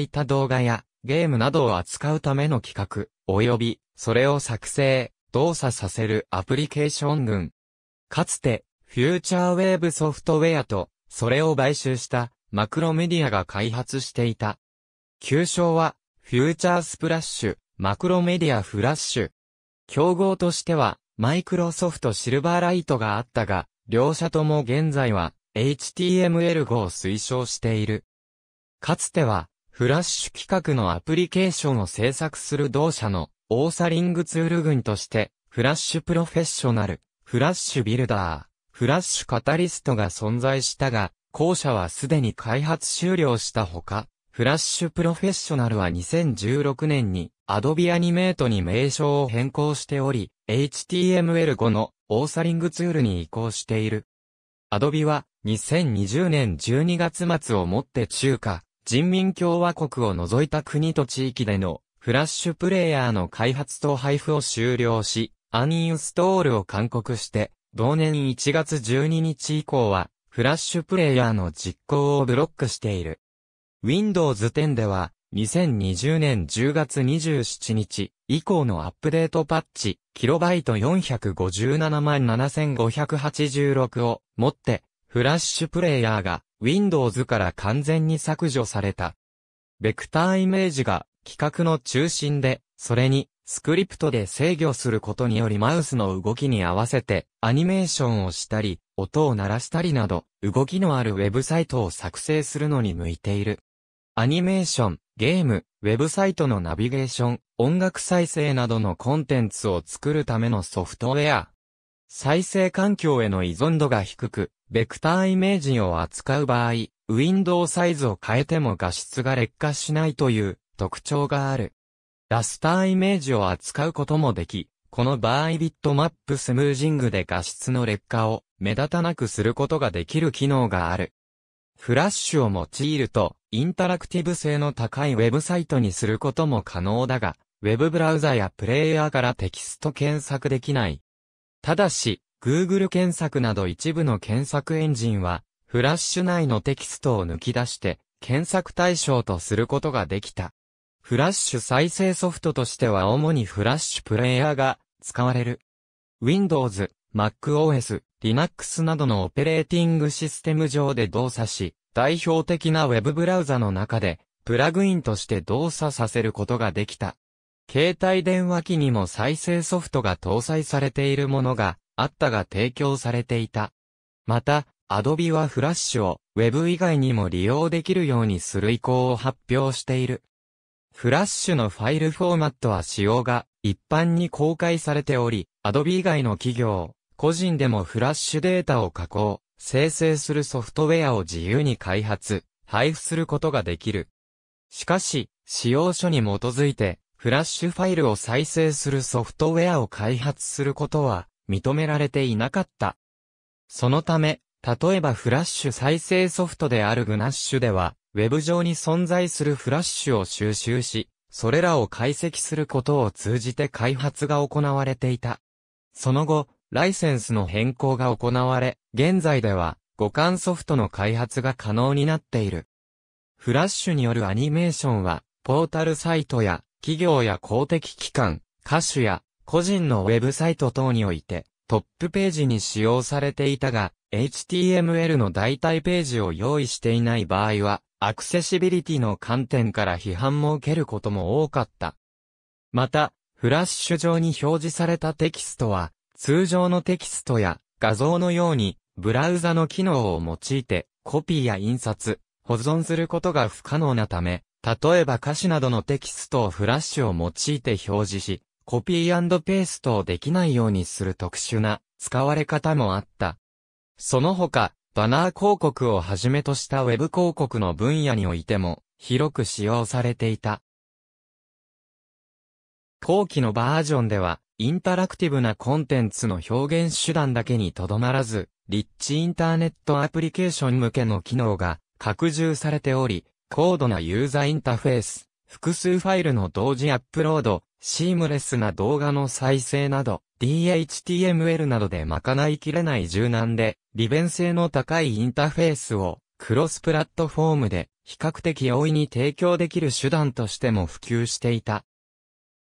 いた動画やゲームなどを扱うための企画、及びそれを作成、動作させるアプリケーション群。かつて、フューチャーウェーブソフトウェアと、それを買収したマクロメディアが開発していた。旧称は、フューチャースプラッシュ、マクロメディアフラッシュ。競合としては、マイクロソフトシルバーライトがあったが、両社とも現在は HTML5 を推奨している。かつてはフラッシュ企画のアプリケーションを制作する同社のオーサリングツール群として、フラッシュプロフェッショナル、フラッシュビルダー、フラッシュカタリストが存在したが、後者はすでに開発終了したほか、フラッシュプロフェッショナルは2016年に Adobe Animate に名称を変更しており、HTML5 のオーサリングツールに移行している。Adobe は2020年12月末をもって中華、人民共和国を除いた国と地域でのフラッシュプレイヤーの開発と配布を終了し、アンインストールを勧告して、同年1月12日以降は、フラッシュプレイヤーの実行をブロックしている。Windows 10では、2020年10月27日以降のアップデートパッチ、キロバイト457万7586をもって、フラッシュプレイヤーが Windows から完全に削除された。ベクターイメージが企画の中心で、それにスクリプトで制御することによりマウスの動きに合わせてアニメーションをしたり、音を鳴らしたりなど、動きのあるウェブサイトを作成するのに向いている。アニメーション、ゲーム、ウェブサイトのナビゲーション、音楽再生などのコンテンツを作るためのソフトウェア。再生環境への依存度が低く、ベクターイメージを扱う場合、ウィンドウサイズを変えても画質が劣化しないという特徴がある。ラスターイメージを扱うこともでき、この場合ビットマップスムージングで画質の劣化を目立たなくすることができる機能がある。フラッシュを用いると、インタラクティブ性の高いウェブサイトにすることも可能だが、ウェブブラウザやプレイヤーからテキスト検索できないただし、Google 検索など一部の検索エンジンは、フラッシュ内のテキストを抜き出して、検索対象とすることができた。フラッシュ再生ソフトとしては主にフラッシュプレイヤーが使われる。Windows、MacOS、Linux などのオペレーティングシステム上で動作し、代表的な Web ブラウザの中でプラグインとして動作させることができた。携帯電話機にも再生ソフトが搭載されているものがあったが提供されていた。また、Adobe はフラッシュを Web 以外にも利用できるようにする意向を発表している。フラッシュのファイルフォーマットは使用が一般に公開されており、Adobe 以外の企業、個人でもフラッシュデータを加工、生成するソフトウェアを自由に開発、配布することができる。しかし、使用書に基づいて、フラッシュファイルを再生するソフトウェアを開発することは認められていなかった。そのため、例えばフラッシュ再生ソフトであるグナッシュでは、ウェブ上に存在するフラッシュを収集し、それらを解析することを通じて開発が行われていた。その後、ライセンスの変更が行われ、現在では互換ソフトの開発が可能になっている。フラッシュによるアニメーションは、ポータルサイトや企業や公的機関、歌手や個人のウェブサイト等においてトップページに使用されていたが、HTML の代替ページを用意していない場合は、アクセシビリティの観点から批判も受けることも多かった。また、フラッシュ上に表示されたテキストは、通常のテキストや画像のように、ブラウザの機能を用いて、コピーや印刷、保存することが不可能なため、例えば歌詞などのテキストをフラッシュを用いて表示し、コピーペーストをできないようにする特殊な使われ方もあった。その他、バナー広告をはじめとしたウェブ広告の分野においても広く使用されていた。後期のバージョンでは、インタラクティブなコンテンツの表現手段だけにとどまらず、リッチインターネットアプリケーション向けの機能が拡充されており、高度なユーザーインターフェース、複数ファイルの同時アップロード、シームレスな動画の再生など、DHTML などで賄いきれない柔軟で、利便性の高いインターフェースを、クロスプラットフォームで、比較的容易に提供できる手段としても普及していた。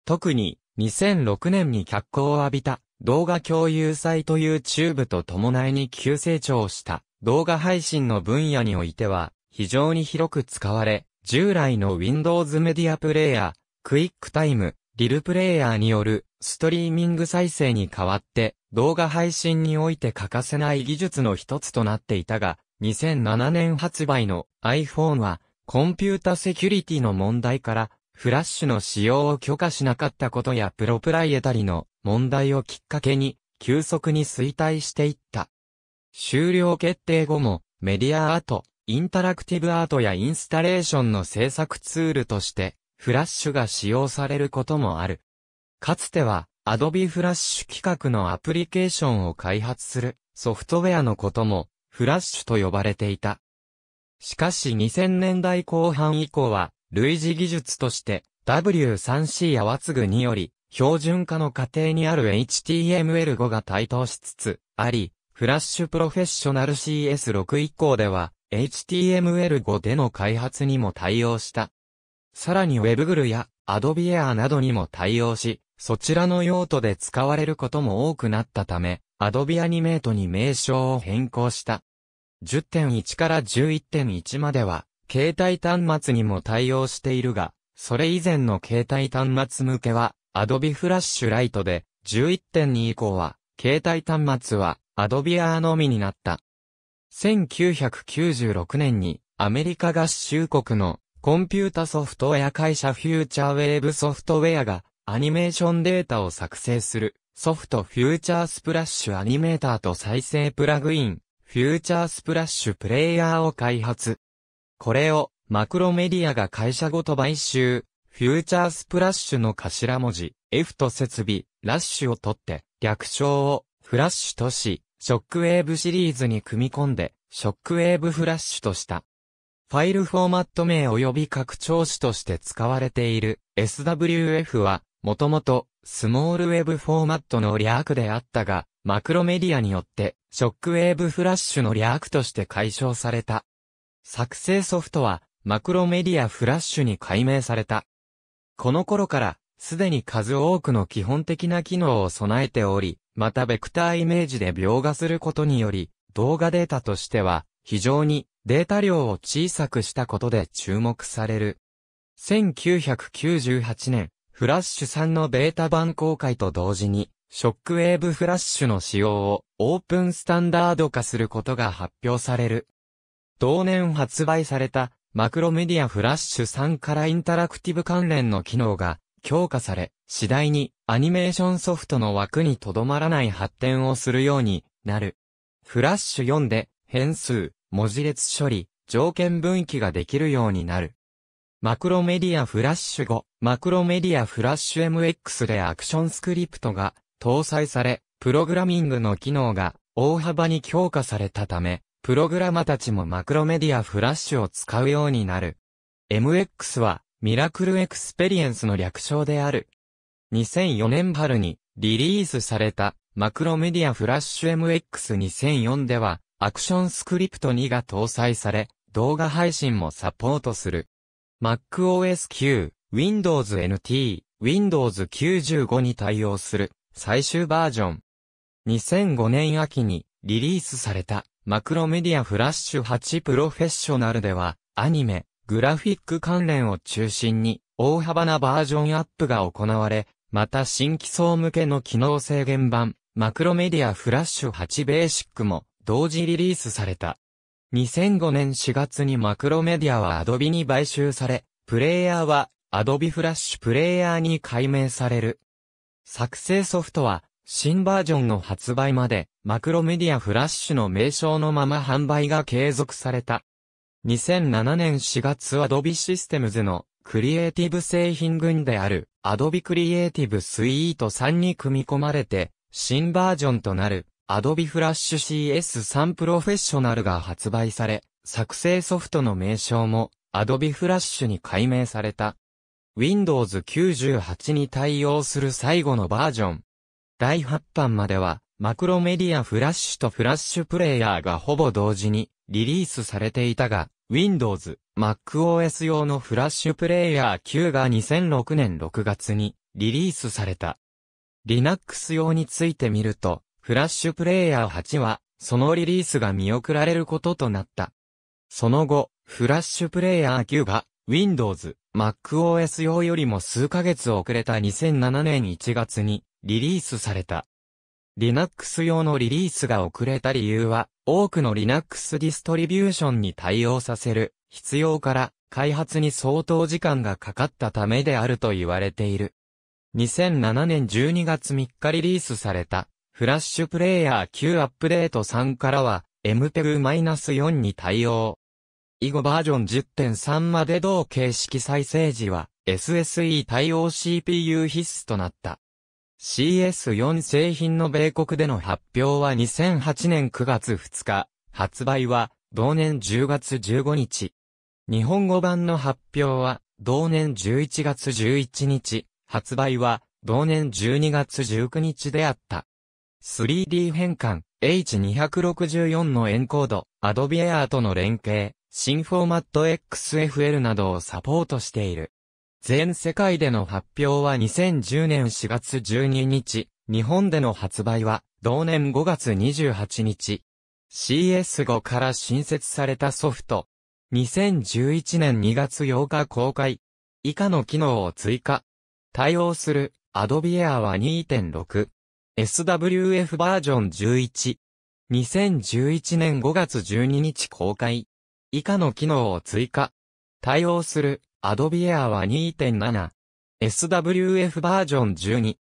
特に、2006年に脚光を浴びた、動画共有サイト YouTube と伴いに急成長した、動画配信の分野においては、非常に広く使われ、従来の Windows メディアプレイヤー、クイックタイム、リルプレイヤーによるストリーミング再生に代わって動画配信において欠かせない技術の一つとなっていたが、2007年発売の iPhone はコンピュータセキュリティの問題からフラッシュの使用を許可しなかったことやプロプライエタリの問題をきっかけに急速に衰退していった。終了決定後もメディアアート、インタラクティブアートやインスタレーションの制作ツールとして、フラッシュが使用されることもある。かつては、Adobe フラッシュ企画のアプリケーションを開発するソフトウェアのことも、フラッシュと呼ばれていた。しかし2000年代後半以降は、類似技術として W3C や継ぐにより、標準化の過程にある HTML5 が台頭しつつあり、フラッシュプロフェッショナル CS6 以降では、HTML5 での開発にも対応した。さらに WebGL や Adobe Air などにも対応し、そちらの用途で使われることも多くなったため、Adobe Animate に名称を変更した。10.1から11.1までは、携帯端末にも対応しているが、それ以前の携帯端末向けは、Adobe Flash Lite で、11.2以降は、携帯端末は、Adobe Air のみになった。1996年にアメリカ合衆国のコンピュータソフトウェア会社フューチャーウェーブソフトウェアがアニメーションデータを作成するソフトフューチャースプラッシュアニメーターと再生プラグインフューチャースプラッシュプレイヤーを開発。これをマクロメディアが会社ごと買収、フューチャースプラッシュの頭文字 F と設備、ラッシュを取って略称をフラッシュとし、ショックウェーブシリーズに組み込んで、ショックウェーブフラッシュとした。ファイルフォーマット名及び拡張子として使われている SWF は、もともとスモールウェブフォーマットの略であったが、マクロメディアによってショックウェーブフラッシュの略として解消された。作成ソフトはマクロメディアフラッシュに改名された。この頃からすでに数多くの基本的な機能を備えており、またベクターイメージで描画することにより、動画データとしては、非常にデータ量を小さくしたことで注目される。1998年、フラッシュんのベータ版公開と同時に、ショックウェーブフラッシュの使用をオープンスタンダード化することが発表される。同年発売されたマクロメディアフラッシュ3からインタラクティブ関連の機能が強化され、次第にアニメーションソフトの枠にとどまらない発展をするようになる。フラッシュ4で変数、文字列処理、条件分岐ができるようになる。マクロメディアフラッシュ5、マクロメディアフラッシュ MX でアクションスクリプトが搭載され、プログラミングの機能が大幅に強化されたため、プログラマたちもマクロメディアフラッシュを使うようになる。MX はミラクルエクスペリエンスの略称である。2004年春にリリースされたマクロメディアフラッシュ MX2004 ではアクションスクリプト2が搭載され動画配信もサポートする。MacOS 9、Windows NT、Windows 95に対応する最終バージョン。2005年秋にリリースされたマクロメディアフラッシュ8プロフェッショナルではアニメ、グラフィック関連を中心に大幅なバージョンアップが行われ、また新規層向けの機能制限版、マクロメディアフラッシュ8ベーシックも同時リリースされた。2005年4月にマクロメディアは Adobe に買収され、プレイヤーは Adobe フラッシュプレイヤーに改名される。作成ソフトは新バージョンの発売までマクロメディアフラッシュの名称のまま販売が継続された。2007年4月アドビシステムズのクリエイティブ製品群であるアドビクリエイティブスイート3に組み込まれて新バージョンとなるアドビフラッシュ CS3 プロフェッショナルが発売され作成ソフトの名称もアドビフラッシュに改名された Windows 98に対応する最後のバージョン第8版まではマクロメディアフラッシュとフラッシュプレイヤーがほぼ同時にリリースされていたが、Windows、MacOS 用のフラッシュプレイヤー9が2006年6月にリリースされた。Linux 用についてみると、フラッシュプレイヤー8は、そのリリースが見送られることとなった。その後、フラッシュプレイヤー9が、Windows、MacOS 用よりも数ヶ月遅れた2007年1月にリリースされた。Linux 用のリリースが遅れた理由は、多くの Linux ディストリビューションに対応させる必要から開発に相当時間がかかったためであると言われている。2007年12月3日リリースされた、フラッシュプレイヤー Q アップデート3からは、MPEG-4 に対応。以後バージョン10.3まで同形式再生時は、SSE 対応 CPU 必須となった。CS4 製品の米国での発表は2008年9月2日、発売は同年10月15日。日本語版の発表は同年11月11日、発売は同年12月19日であった。3D 変換、H264 のエンコード、Adobe Air との連携、新フォーマット XFL などをサポートしている。全世界での発表は2010年4月12日、日本での発売は同年5月28日。CS5 から新設されたソフト。2011年2月8日公開。以下の機能を追加。対応する Adobe Air は2.6。SWF バージョン11。2011年5月12日公開。以下の機能を追加。対応する Adobe Air は2.7。SWF バージョン12。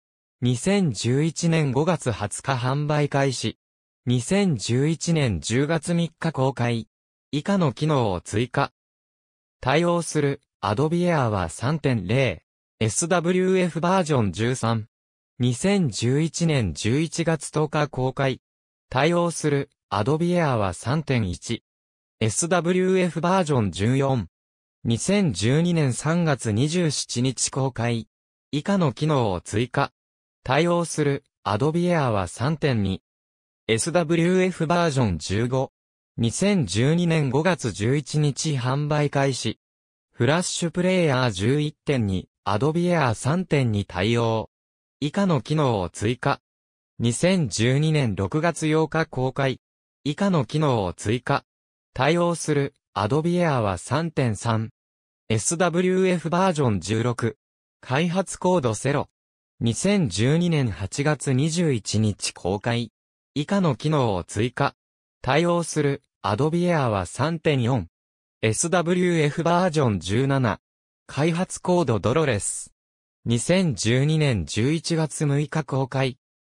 2011年5月20日販売開始。2011年10月3日公開。以下の機能を追加。対応する Adobe Air は3.0。SWF バージョン13。2011年11月10日公開。対応する Adobe Air は3.1。SWF バージョン14。2012年3月27日公開。以下の機能を追加。対応する Adobe Air は3.2。SWF バージョン15。2012年5月11日販売開始。フラッシュプレイヤー11.2、Adobe Air 3.2対応。以下の機能を追加。2012年6月8日公開。以下の機能を追加。対応する Adobe Air は3.3。SWF バージョン16。開発コード0。2012年8月21日公開。以下の機能を追加。対応する Adobe Air は3.4。SWF バージョン17。開発コードドロレス。2012年11月6日公開。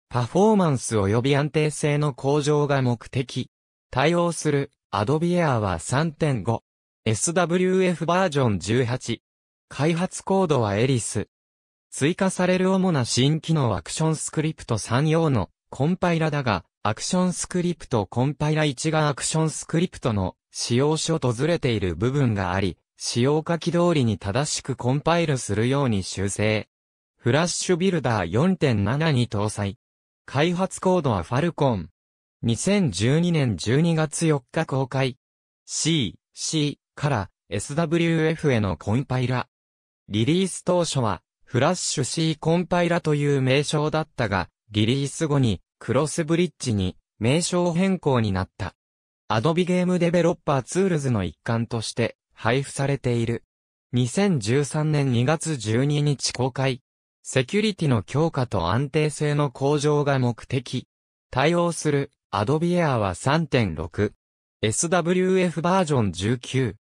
パフォーマンス及び安定性の向上が目的。対応する Adobe Air は 3.5SWF バージョン18開発コードはエリス追加される主な新機能アクションスクリプト3用のコンパイラだが、アクションスクリプトコンパイラ1がアクションスクリプトの使用書とずれている部分があり、使用書き通りに正しくコンパイルするように修正。フラッシュビルダー4.7に搭載。開発コードはファルコン。2012年12月4日公開。C、C から SWF へのコンパイラ。リリース当初は、フラッシュ C コンパイラという名称だったが、リリース後に、クロスブリッジに、名称変更になった。アドビゲームデベロッパーツールズの一環として、配布されている。2013年2月12日公開。セキュリティの強化と安定性の向上が目的。対応する Adobe Air は3.6。SWF バージョン19。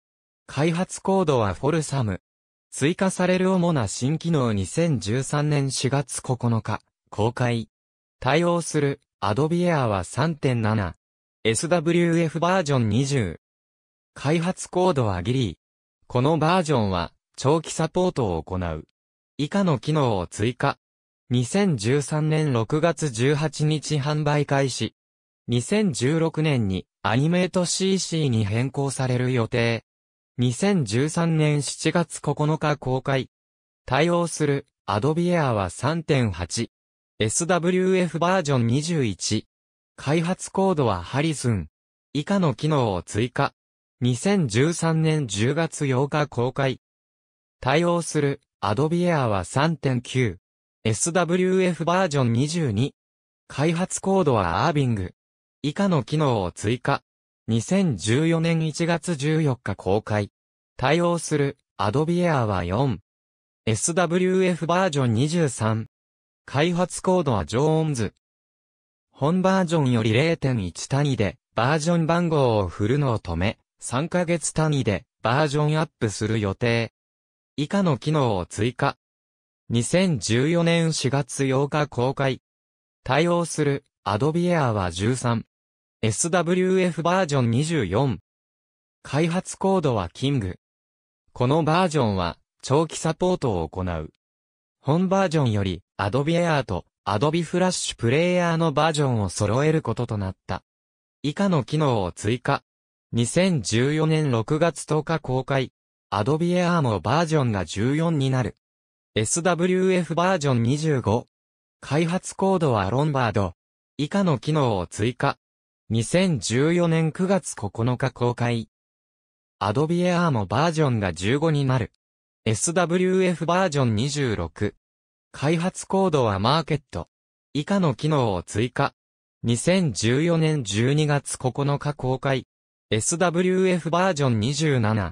開発コードはフォルサム。追加される主な新機能2013年4月9日、公開。対応する Adobe Air は3.7。SWF バージョン20。開発コードはギリー。このバージョンは長期サポートを行う。以下の機能を追加。2013年6月18日販売開始。2016年にアニメート CC に変更される予定。2013年7月9日公開。対応する Adobe Air は3.8。SWF バージョン21。開発コードはハリスン。以下の機能を追加。2013年10月8日公開。対応する Adobe Air は3.9。SWF バージョン22。開発コードはアービング。以下の機能を追加。2014年1月14日公開。対応する Adobe Air は4。SWF バージョン23。開発コードはジョーンズ。本バージョンより0.1単位でバージョン番号を振るのを止め、3ヶ月単位でバージョンアップする予定。以下の機能を追加。2014年4月8日公開。対応する Adobe Air は13。SWF バージョン24。開発コードはキング。このバージョンは長期サポートを行う。本バージョンより Adobe Air と Adobe Flash プレイヤーのバージョンを揃えることとなった。以下の機能を追加。2014年6月10日公開。Adobe Air もバージョンが14になる。SWF バージョン25。開発コードはロンバード。以下の機能を追加。2014年9月9日公開。Adobe a r バージョンが15になる。SWF バージョン26。開発コードはマーケット。以下の機能を追加。2014年12月9日公開。SWF バージョン27。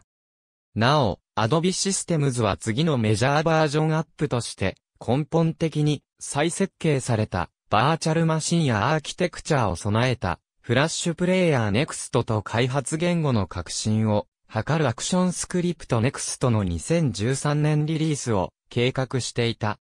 なお、Adobe Systems は次のメジャーバージョンアップとして、根本的に再設計されたバーチャルマシンやアーキテクチャを備えたフラッシュプレイヤー NEXT と開発言語の革新を図るアクションスクリプト NEXT の2013年リリースを計画していた。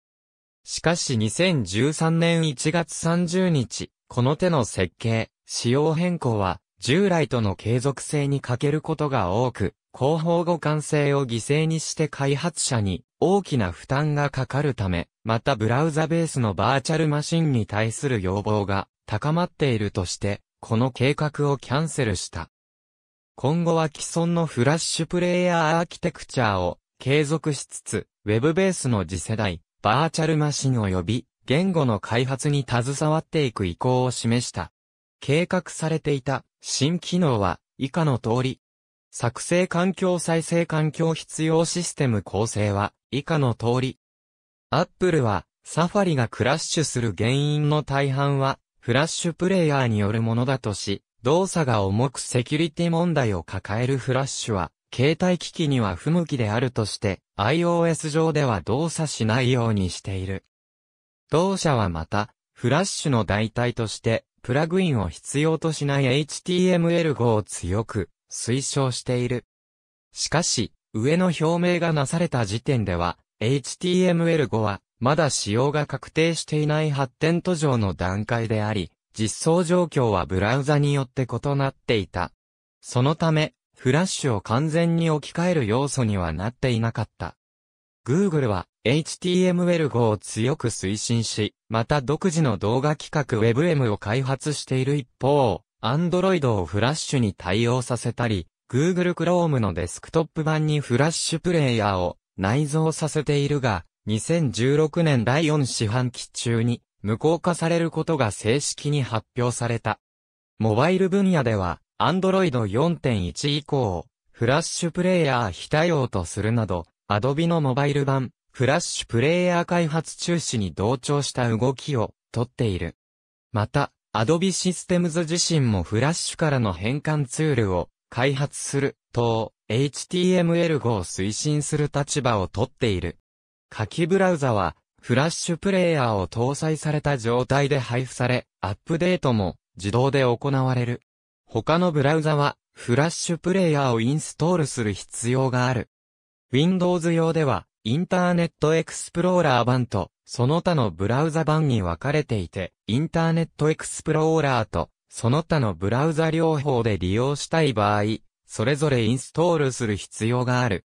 しかし2013年1月30日、この手の設計、仕様変更は従来との継続性に欠けることが多く、広報互換性を犠牲にして開発者に大きな負担がかかるため、またブラウザベースのバーチャルマシンに対する要望が高まっているとして、この計画をキャンセルした。今後は既存のフラッシュプレイヤーアーキテクチャを継続しつつ、Web ベースの次世代、バーチャルマシン及び言語の開発に携わっていく意向を示した。計画されていた新機能は以下の通り。作成環境再生環境必要システム構成は以下の通り。Apple は Safari がクラッシュする原因の大半はフラッシュプレイヤーによるものだとし、動作が重くセキュリティ問題を抱えるフラッシュは、携帯機器には不向きであるとして、iOS 上では動作しないようにしている。同社はまた、フラッシュの代替として、プラグインを必要としない HTML5 を強く推奨している。しかし、上の表明がなされた時点では、HTML5 はまだ使用が確定していない発展途上の段階であり、実装状況はブラウザによって異なっていた。そのため、フラッシュを完全に置き換える要素にはなっていなかった。Google は HTML5 を強く推進し、また独自の動画企画 WebM を開発している一方、Android をフラッシュに対応させたり、Google Chrome のデスクトップ版にフラッシュプレイヤーを内蔵させているが、2016年第4四半期中に無効化されることが正式に発表された。モバイル分野では、Android 4.1以降、フラッシュプレイヤー非対応とするなど、Adobe のモバイル版、フラッシュプレイヤー開発中止に同調した動きをとっている。また、Adobe Systems 自身もフラッシュからの変換ツールを開発すると HTML5 を推進する立場をとっている。下記ブラウザは、フラッシュプレイヤーを搭載された状態で配布され、アップデートも自動で行われる。他のブラウザは、フラッシュプレイヤーをインストールする必要がある。Windows 用では、インターネットエクスプローラー版と、その他のブラウザ版に分かれていて、インターネットエクスプローラーと、その他のブラウザ両方で利用したい場合、それぞれインストールする必要がある。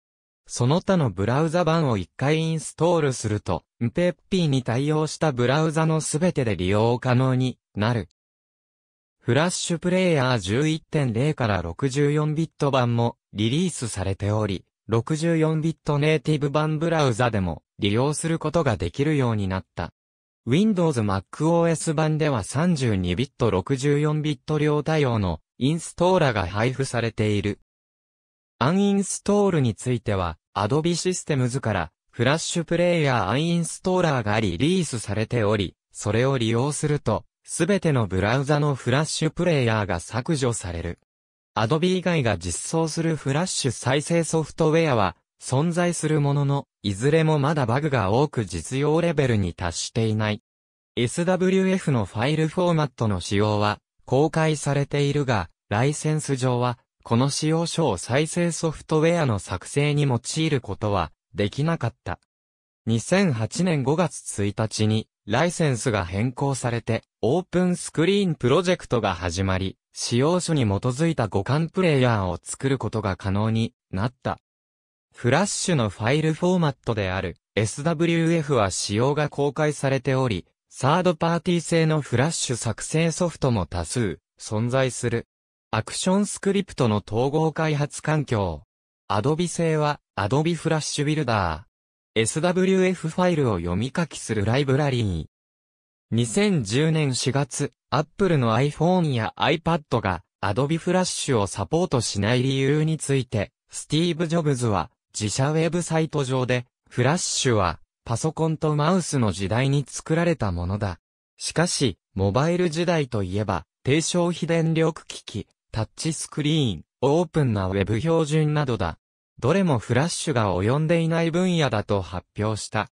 その他のブラウザ版を1回インストールすると、ムペッピーに対応したブラウザのすべてで利用可能になる。フラッシュプレイヤー11.0から64ビット版もリリースされており、64ビットネイティブ版ブラウザでも利用することができるようになった。Windows MacOS 版では32ビット64ビット両対応のインストーラが配布されている。アンインストールについては、Adobe テムズからフラッシュプレイヤーアンインストーラーがリリースされており、それを利用すると、すべてのブラウザのフラッシュプレイヤーが削除される。Adobe 以外が実装するフラッシュ再生ソフトウェアは存在するものの、いずれもまだバグが多く実用レベルに達していない。SWF のファイルフォーマットの使用は公開されているが、ライセンス上はこの使用書を再生ソフトウェアの作成に用いることはできなかった。2008年5月1日にライセンスが変更されてオープンスクリーンプロジェクトが始まり、使用書に基づいた互換プレイヤーを作ることが可能になった。フラッシュのファイルフォーマットである SWF は使用が公開されており、サードパーティー製のフラッシュ作成ソフトも多数存在する。アクションスクリプトの統合開発環境。Adobe 製は Adobe Flash Builder。SWF ファイルを読み書きするライブラリー。2010年4月、Apple の iPhone や iPad が Adobe Flash をサポートしない理由について、スティーブ・ジョブズは自社ウェブサイト上で、フラッシュはパソコンとマウスの時代に作られたものだ。しかし、モバイル時代といえば、低消費電力機器、タッチスクリーン、オープンなウェブ標準などだ。どれもフラッシュが及んでいない分野だと発表した。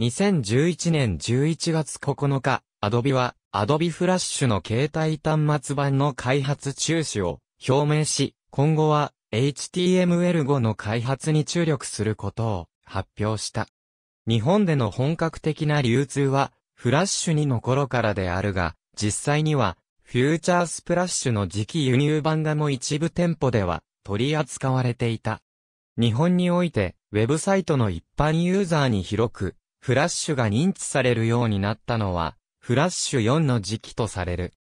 2011年11月9日、Adobe は Adobe フラッシュの携帯端末版の開発中止を表明し、今後は HTML5 の開発に注力することを発表した。日本での本格的な流通はフラッシュ2の頃からであるが、実際にはフューチャースプラッシュの次期輸入版画も一部店舗では取り扱われていた。日本において、ウェブサイトの一般ユーザーに広く、フラッシュが認知されるようになったのは、フラッシュ4の時期とされる。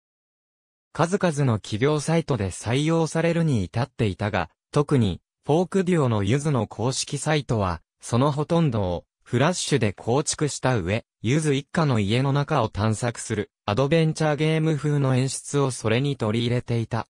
数々の企業サイトで採用されるに至っていたが、特に、フォークデュオのユズの公式サイトは、そのほとんどを、フラッシュで構築した上、ユズ一家の家の中を探索する、アドベンチャーゲーム風の演出をそれに取り入れていた。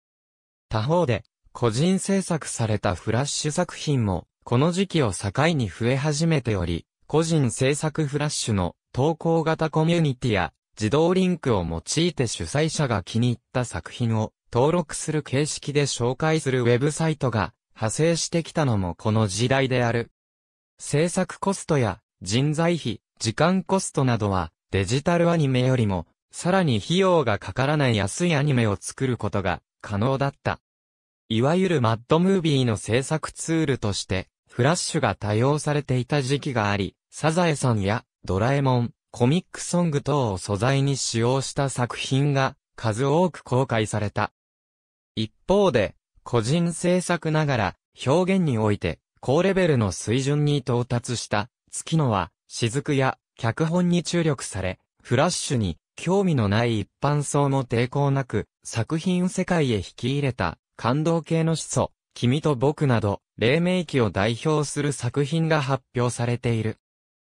他方で、個人制作されたフラッシュ作品も、この時期を境に増え始めており、個人制作フラッシュの投稿型コミュニティや自動リンクを用いて主催者が気に入った作品を登録する形式で紹介するウェブサイトが派生してきたのもこの時代である。制作コストや人材費、時間コストなどはデジタルアニメよりもさらに費用がかからない安いアニメを作ることが可能だった。いわゆるマッドムービーの制作ツールとして、フラッシュが多用されていた時期があり、サザエさんやドラえもん、コミックソング等を素材に使用した作品が数多く公開された。一方で、個人制作ながら表現において高レベルの水準に到達した月野は雫や脚本に注力され、フラッシュに興味のない一般層も抵抗なく、作品世界へ引き入れた、感動系の始祖、君と僕など、黎明期を代表する作品が発表されている。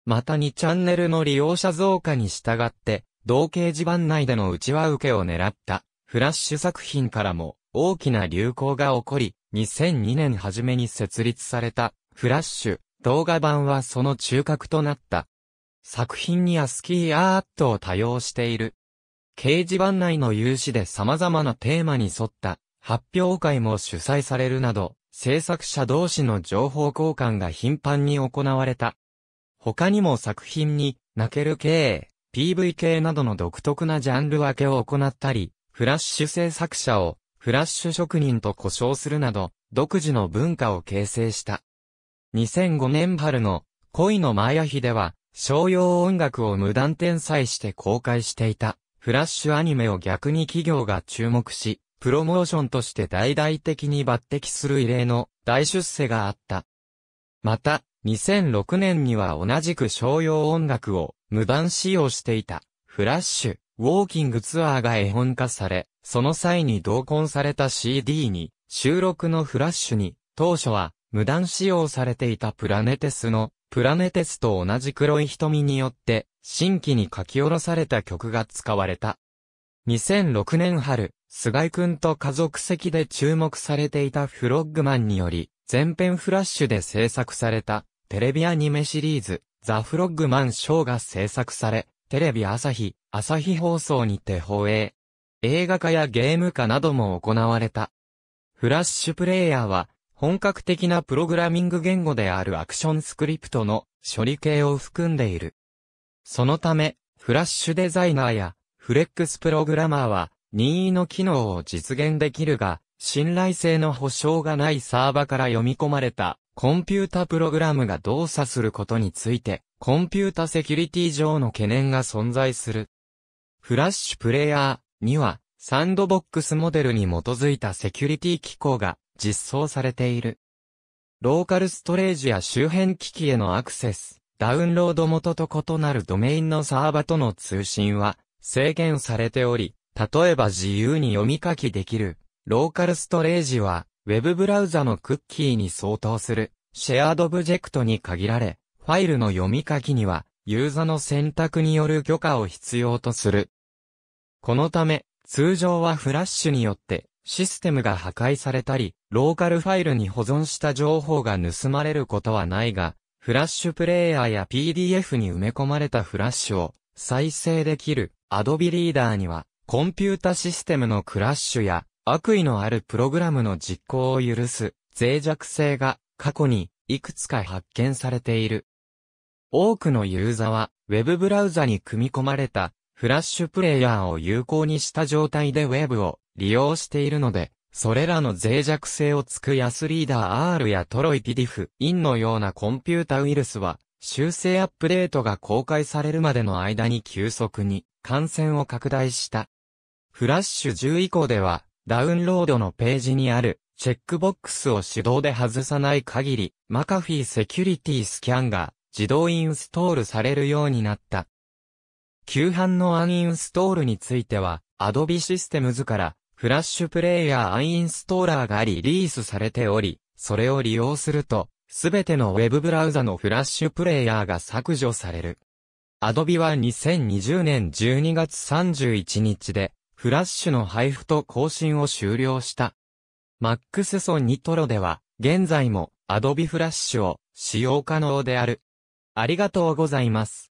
また2チャンネルの利用者増加に従って、同掲示板内での内輪受けを狙った、フラッシュ作品からも、大きな流行が起こり、2002年初めに設立された、フラッシュ、動画版はその中核となった。作品にはスキーアートを多用している。掲示板内の有志で様々なテーマに沿った発表会も主催されるなど、制作者同士の情報交換が頻繁に行われた。他にも作品に、泣ける系、PV 系などの独特なジャンル分けを行ったり、フラッシュ制作者を、フラッシュ職人と呼称するなど、独自の文化を形成した。2005年春の、恋のマヤ日では、商用音楽を無断転載して公開していた、フラッシュアニメを逆に企業が注目し、プロモーションとして大々的に抜擢する異例の大出世があった。また、2006年には同じく商用音楽を無断使用していた、フラッシュ、ウォーキングツアーが絵本化され、その際に同梱された CD に、収録のフラッシュに、当初は無断使用されていたプラネテスのプラネテスと同じ黒い瞳によって、新規に書き下ろされた曲が使われた。2006年春、菅井くんと家族席で注目されていたフロッグマンにより、全編フラッシュで制作された、テレビアニメシリーズ、ザ・フロッグマンショーが制作され、テレビ朝日、朝日放送にて放映。映画化やゲーム化なども行われた。フラッシュプレイヤーは、本格的なプログラミング言語であるアクションスクリプトの処理系を含んでいる。そのため、フラッシュデザイナーやフレックスプログラマーは任意の機能を実現できるが、信頼性の保証がないサーバから読み込まれたコンピュータプログラムが動作することについて、コンピュータセキュリティ上の懸念が存在する。フラッシュプレイヤーには、サンドボックスモデルに基づいたセキュリティ機構が実装されている。ローカルストレージや周辺機器へのアクセス、ダウンロード元と異なるドメインのサーバとの通信は制限されており、例えば自由に読み書きできるローカルストレージは Web ブラウザのクッキーに相当するシェアードオブジェクトに限られ、ファイルの読み書きにはユーザの選択による許可を必要とする。このため、通常はフラッシュによってシステムが破壊されたり、ローカルファイルに保存した情報が盗まれることはないが、フラッシュプレイヤーや PDF に埋め込まれたフラッシュを再生できる Adobe リーダーには、コンピュータシステムのクラッシュや悪意のあるプログラムの実行を許す脆弱性が過去にいくつか発見されている。多くのユーザーは Web ブラウザに組み込まれたフラッシュプレイヤーを有効にした状態で Web を利用しているので、それらの脆弱性をつくヤスリーダー R やトロイピディフ、インのようなコンピュータウイルスは、修正アップデートが公開されるまでの間に急速に感染を拡大した。フラッシュ10以降では、ダウンロードのページにあるチェックボックスを手動で外さない限り、マカフィーセキュリティスキャンが自動インストールされるようになった。旧版のアンインストールについては、アドビシステムズからフラッシュプレイヤーアインストーラーがリリースされており、それを利用すると、すべてのウェブブラウザのフラッシュプレイヤーが削除される。Adobe は2020年12月31日で、フラッシュの配布と更新を終了した。Max ソニトロでは、現在も Adobe フラッシュを使用可能である。ありがとうございます。